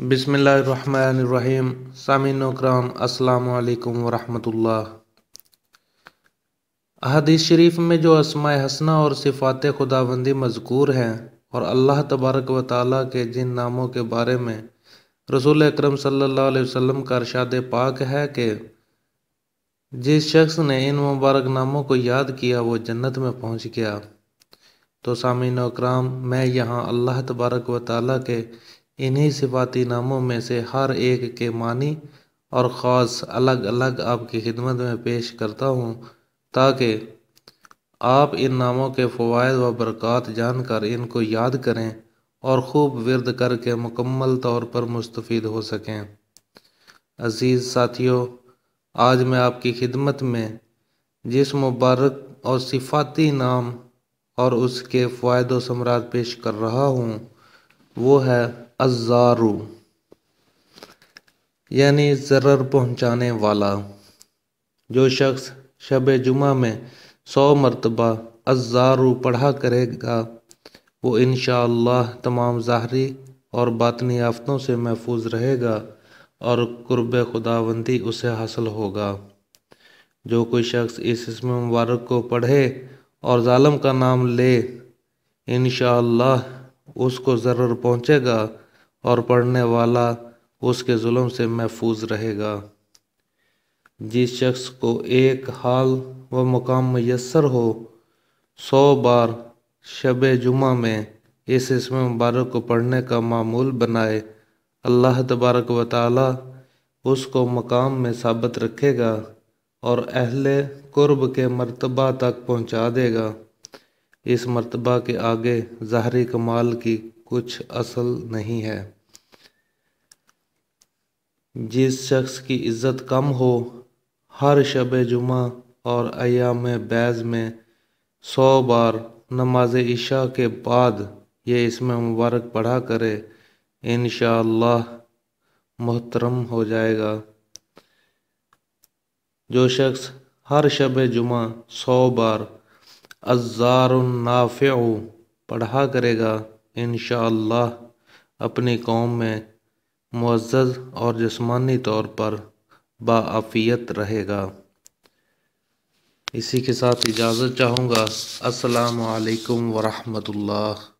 بسم اللہ الرحمن الرحیم سامعین اکرام السلام علیکم ورحمۃ اللہ احادیث شریف میں جو اسماء حسنہ اور صفات خداوندی مذکور ہیں اور اللہ تبارک و تعالیٰ کے جن ناموں کے بارے میں رسول اکرم صلی اللہ علیہ وسلم کا ارشاد پاک ہے کہ جس شخص نے ان مبارک ناموں کو یاد کیا وہ جنت میں پہنچ گیا تو سامعین اکرام میں یہاں اللہ تبارک و تعالیٰ کے انہی صفاتی ناموں میں سے ہر ایک کے معنی اور خاص الگ الگ آپ کی خدمت میں پیش کرتا ہوں تاکہ آپ ان ناموں کے فوائد و برکات جان کر ان کو یاد کریں اور خوب ورد کر کے مکمل طور پر مستفید ہو سکیں عزیز ساتھیوں آج میں آپ کی خدمت میں جس مبارک اور صفاتی نام اور اس کے فوائد و ثمرات پیش کر رہا ہوں وہ ہے ازارو یعنی ضرر پہنچانے والا جو شخص شب جمعہ میں سو مرتبہ ازارو پڑھا کرے گا وہ انشاءاللہ تمام ظاہری اور باطنی آفتوں سے محفوظ رہے گا اور قرب خداوندی اسے حاصل ہوگا جو کوئی شخص اس اسم مبارک کو پڑھے اور ظالم کا نام لے انشاءاللہ اللہ اس کو ضرور پہنچے گا اور پڑھنے والا اس کے ظلم سے محفوظ رہے گا جس شخص کو ایک حال و مقام میسر ہو سو بار شب جمعہ میں اس اسم مبارک کو پڑھنے کا معمول بنائے اللہ تبارک و تعالی اس کو مقام میں ثابت رکھے گا اور اہل قرب کے مرتبہ تک پہنچا دے گا اس مرتبہ کے آگے ظاہری کمال کی کچھ اصل نہیں ہے جس شخص کی عزت کم ہو ہر شب جمعہ اور ایام بیز میں سو بار نماز عشاء کے بعد یہ اس میں مبارک پڑھا کرے انشاءاللہ محترم ہو جائے گا جو شخص ہر شب جمعہ سو بار ازار النافع پڑھا کرے گا انشاءاللہ اپنی قوم میں معزز اور جسمانی طور پر باعفیت رہے گا اسی کے ساتھ اجازت چاہوں گا السلام علیکم ورحمۃ اللہ